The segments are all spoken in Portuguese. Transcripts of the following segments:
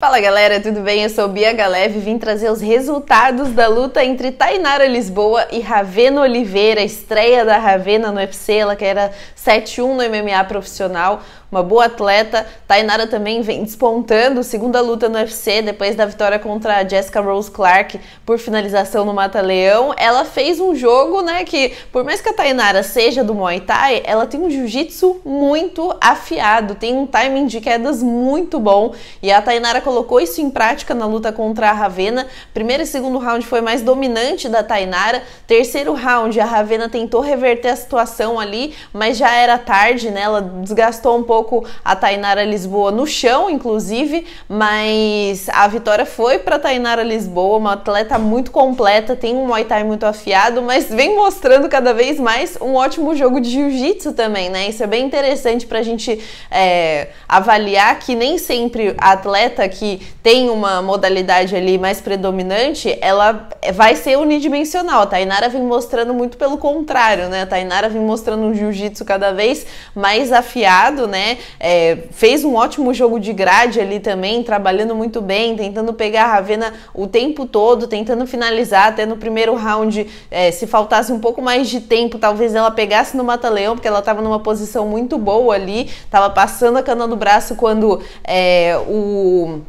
Fala galera, tudo bem? Eu sou Bia Galeve e vim trazer os resultados da luta entre Tainara Lisboa e Ravena Oliveira, estreia da Ravena no UFC, ela que era 7-1 no MMA profissional, uma boa atleta. Tainara também vem despontando, segunda luta no UFC, depois da vitória contra a Jessica Rose Clark por finalização no Mata Leão. Ela fez um jogo, né, que por mais que a Tainara seja do Muay Thai, ela tem um jiu-jitsu muito afiado, tem um timing de quedas muito bom e a Tainara colocou isso em prática na luta contra a Ravena. Primeiro e segundo round foi mais dominante da Tainara. Terceiro round, a Ravena tentou reverter a situação ali, mas já era tarde, né? Ela desgastou um pouco a Tainara Lisboa no chão, inclusive, mas a vitória foi para Tainara Lisboa, uma atleta muito completa, tem um Muay Thai muito afiado, mas vem mostrando cada vez mais um ótimo jogo de Jiu-Jitsu também, né? Isso é bem interessante para a gente é, avaliar que nem sempre a atleta que que tem uma modalidade ali mais predominante, ela vai ser unidimensional. A Tainara vem mostrando muito pelo contrário, né? A Tainara vem mostrando um jiu-jitsu cada vez mais afiado, né? É, fez um ótimo jogo de grade ali também, trabalhando muito bem, tentando pegar a Ravena o tempo todo, tentando finalizar, até no primeiro round, é, se faltasse um pouco mais de tempo, talvez ela pegasse no mata-leão, porque ela estava numa posição muito boa ali, estava passando a cana do braço quando é, o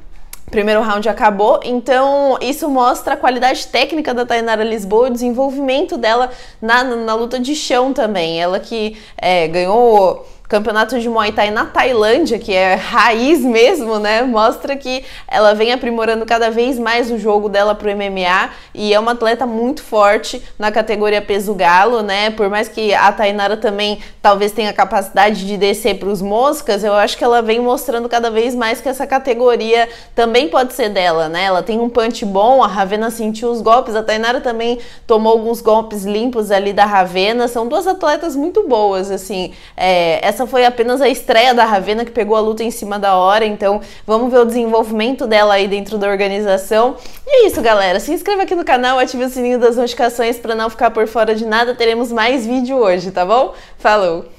primeiro round acabou, então isso mostra a qualidade técnica da Tainara Lisboa, o desenvolvimento dela na, na luta de chão também. Ela que é, ganhou campeonato de Muay Thai na Tailândia, que é raiz mesmo, né? Mostra que ela vem aprimorando cada vez mais o jogo dela pro MMA e é uma atleta muito forte na categoria peso galo, né? Por mais que a Tainara também talvez tenha capacidade de descer para os moscas, eu acho que ela vem mostrando cada vez mais que essa categoria também pode ser dela, né? Ela tem um punch bom, a Ravena sentiu os golpes, a Tainara também tomou alguns golpes limpos ali da Ravena. São duas atletas muito boas, assim. É, essa essa foi apenas a estreia da Ravena que pegou a luta em cima da hora, então vamos ver o desenvolvimento dela aí dentro da organização. E é isso, galera. Se inscreva aqui no canal, ative o sininho das notificações para não ficar por fora de nada. Teremos mais vídeo hoje, tá bom? Falou!